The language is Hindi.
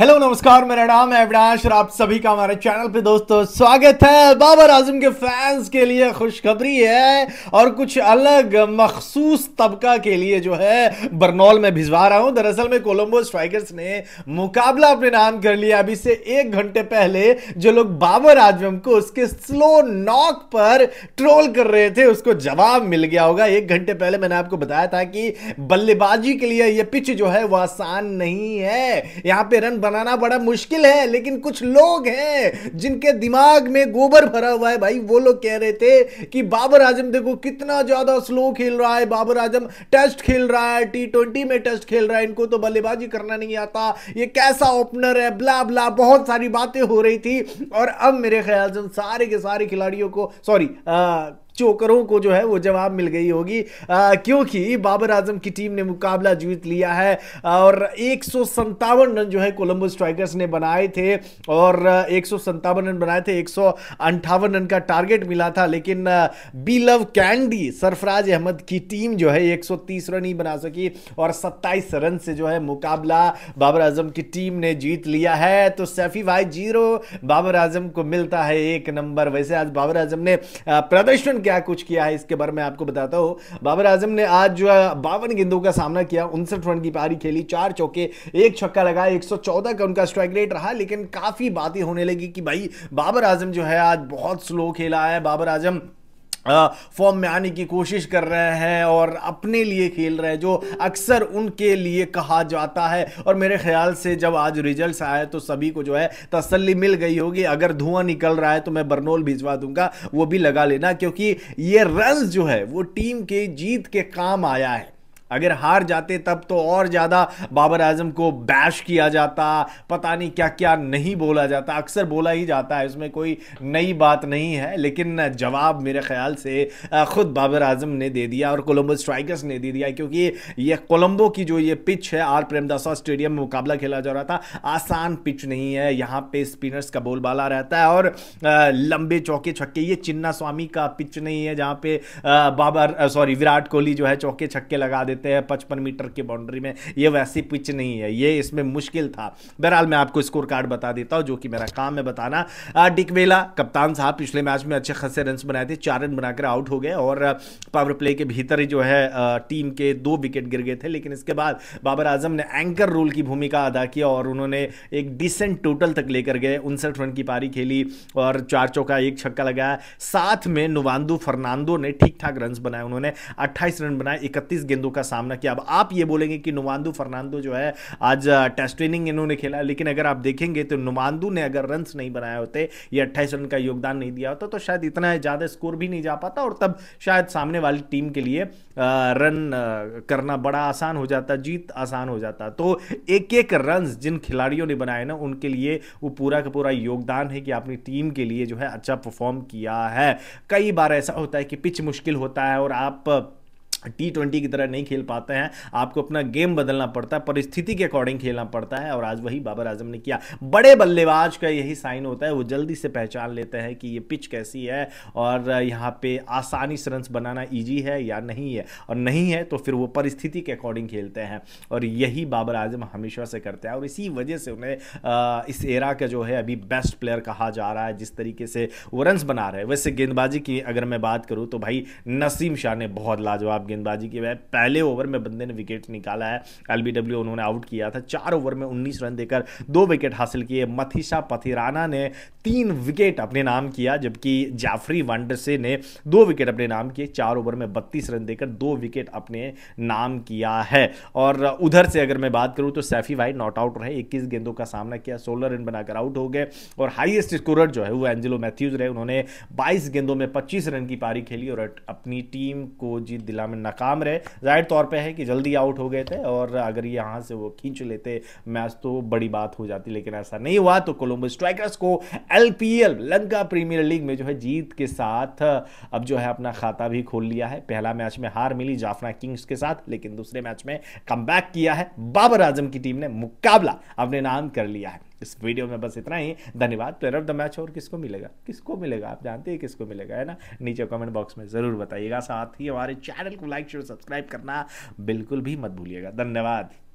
हेलो नमस्कार मेरा नाम है अविनाश और आप सभी का हमारे चैनल पे दोस्तों स्वागत है बाबर आजम के फैंस के लिए खुशखबरी है और कुछ अलग मखसूस तबका के लिए जो है बरनौल में भिजवा रहा हूं दरअसल में कोलंबो स्ट्राइकर्स ने मुकाबला अपने नाम कर लिया अभी से एक घंटे पहले जो लोग बाबर आजम को उसके स्लो नॉक पर ट्रोल कर रहे थे उसको जवाब मिल गया होगा एक घंटे पहले मैंने आपको बताया था कि बल्लेबाजी के लिए यह पिच जो है वह आसान नहीं है यहाँ पे रन बनाना बड़ा मुश्किल है लेकिन कुछ लोग हैं जिनके दिमाग में गोबर भरा हुआ है भाई वो लोग कह रहे थे कि बाबर आजम देखो कितना ज्यादा स्लो खेल रहा है बाबर आजम टेस्ट खेल रहा है टी ट्वेंटी में टेस्ट खेल रहा है इनको तो बल्लेबाजी करना नहीं आता ये कैसा ओपनर है ब्ला ब्ला बहुत सारी बातें हो रही थी और अब मेरे ख्याल से सारे के सारे खिलाड़ियों को सॉरी चोकरों को जो है वो जवाब मिल गई होगी क्योंकि बाबर आजम की टीम ने मुकाबला जीत लिया है और एक रन जो है कोलंबो स्ट्राइकर्स ने बनाए थे और एक रन बनाए थे एक रन का टारगेट मिला था लेकिन बी लव कैंडी सरफराज अहमद की टीम जो है 130 रन ही बना सकी और 27 रन से जो है मुकाबला बाबर आजम की टीम ने जीत लिया है तो सैफी भाई जीरो बाबर आजम को मिलता है एक नंबर वैसे आज बाबर आजम ने प्रदर्शन क्या कुछ किया है इसके बारे में आपको बताता हूँ बाबर आजम ने आज जो है बावन गेंदों का सामना किया उनसठ रन की पारी खेली चार चौके एक छक्का लगाया एक का उनका स्ट्राइक रेट रहा लेकिन काफ़ी बातें होने लगी कि भाई बाबर आजम जो है आज बहुत स्लो खेला है बाबर आजम फॉर्म में आने की कोशिश कर रहे हैं और अपने लिए खेल रहे हैं जो अक्सर उनके लिए कहा जाता है और मेरे ख्याल से जब आज रिजल्ट्स आए तो सभी को जो है तसल्ली मिल गई होगी अगर धुआं निकल रहा है तो मैं बर्नोल भिजवा दूंगा वो भी लगा लेना क्योंकि ये रन जो है वो टीम के जीत के काम आया है अगर हार जाते तब तो और ज़्यादा बाबर आजम को बैश किया जाता पता नहीं क्या क्या नहीं बोला जाता अक्सर बोला ही जाता है इसमें कोई नई बात नहीं है लेकिन जवाब मेरे ख्याल से ख़ुद बाबर आजम ने दे दिया और कोलंबो स्ट्राइकर्स ने दे दिया क्योंकि ये कोलम्बो की जो ये पिच है आर प्रेमदासा स्टेडियम में मुकाबला खेला जा रहा था आसान पिच नहीं है यहाँ पे स्पिनर्स का बोलबाला रहता है और लंबे चौके छक्के ये चिन्ना स्वामी का पिच नहीं है जहाँ पे बाबर सॉरी विराट कोहली जो है चौके छक्के लगा देते देते हैं पचपन मीटर की बाउंड्री में ये वैसी पिच नहीं है ये इसमें मुश्किल था बहरहाल मैं आपको स्कोर कार्ड बता देता हूँ जो कि मेरा काम है बताना डिकवेला कप्तान साहब पिछले मैच में अच्छे खासे रन बनाए थे चार रन बनाकर आउट हो गए और पावर प्ले के भीतर ही जो है टीम के दो विकेट गिर गए थे लेकिन इसके बाद बाबर आजम ने एंकर रोल की भूमिका अदा किया और उन्होंने एक डिसेंट टोटल तक लेकर गए उनसठ रन की पारी खेली और चार चौका एक छक्का लगाया साथ में नुवांदू फर्नांडो ने ठीक ठाक रन बनाए उन्होंने अट्ठाईस रन बनाए इकतीस गेंदों का सामना किया अब आप ये बोलेंगे कि नुमांदू फर्नांडो जो है आज टेस्ट ट्रेनिंग इन्होंने खेला लेकिन अगर आप देखेंगे तो नुमांदू ने अगर रन नहीं बनाए होते या अट्ठाईस रन का योगदान नहीं दिया होता तो शायद इतना ज़्यादा स्कोर भी नहीं जा पाता और तब शायद सामने वाली टीम के लिए रन करना बड़ा आसान हो जाता जीत आसान हो जाता तो एक एक रन जिन खिलाड़ियों ने बनाए ना उनके लिए वो पूरा का पूरा योगदान है कि अपनी टीम के लिए जो है अच्छा परफॉर्म किया है कई बार ऐसा होता है कि पिच मुश्किल होता है और आप टी ट्वेंटी की तरह नहीं खेल पाते हैं आपको अपना गेम बदलना पड़ता है परिस्थिति के अकॉर्डिंग खेलना पड़ता है और आज वही बाबर आजम ने किया बड़े बल्लेबाज का यही साइन होता है वो जल्दी से पहचान लेते हैं कि ये पिच कैसी है और यहाँ पे आसानी से रंस बनाना ईजी है या नहीं है और नहीं है तो फिर वो परिस्थिति के अकॉर्डिंग खेलते हैं और यही बाबर आजम हमेशा से करते हैं और इसी वजह से उन्हें इस एरा का जो है अभी बेस्ट प्लेयर कहा जा रहा है जिस तरीके से वो रंस बना रहे हैं वैसे गेंदबाजी की अगर मैं बात करूँ तो भाई नसीम शाह ने बहुत लाजवाब गेंदबाजी की वह पहले ओवर में बंदे ने विकेट निकाला है एल उन्होंने आउट किया था चार ओवर में उन्नीस रन देकर दो विकेट हासिल किए मथीशा पथिराना ने तीन विकेट अपने नाम किया जबकि जाफरी वांडरसे ने दो विकेट अपने नाम किए चार ओवर में बत्तीस रन देकर दो विकेट अपने नाम किया है और उधर से अगर मैं बात करूं तो सैफी भाई नॉट आउट रहे इक्कीस गेंदों का सामना किया सोलह रन बनाकर आउट हो गए और हाईएस्ट स्कोरर जो है वो एंजिलो मैथ्यूज रहे उन्होंने बाईस गेंदों में पच्चीस रन की पारी खेली और अपनी टीम को जीत दिला में नाकाम रहे जाहिर तौर पर है कि जल्दी आउट हो गए थे और अगर यहाँ से वो खींच लेते मैच तो बड़ी बात हो जाती लेकिन ऐसा नहीं हुआ तो कोलंबो स्ट्राइकर्स को एल लंका प्रीमियर लीग में जो है जीत के साथ अब जो है अपना खाता भी खोल लिया है पहला मैच में हार मिली जाफना किंग्स के साथ लेकिन दूसरे मैच में कम किया है बाबर आजम की टीम ने मुकाबला अपने नाम कर लिया है इस वीडियो में बस इतना ही धन्यवाद प्लेयर तो ऑफ द मैच और किसको मिलेगा किसको मिलेगा आप जानते हैं किसको मिलेगा है ना नीचे कमेंट बॉक्स में ज़रूर बताइएगा साथ ही हमारे चैनल को लाइक शेयर सब्सक्राइब करना बिल्कुल भी मत भूलिएगा धन्यवाद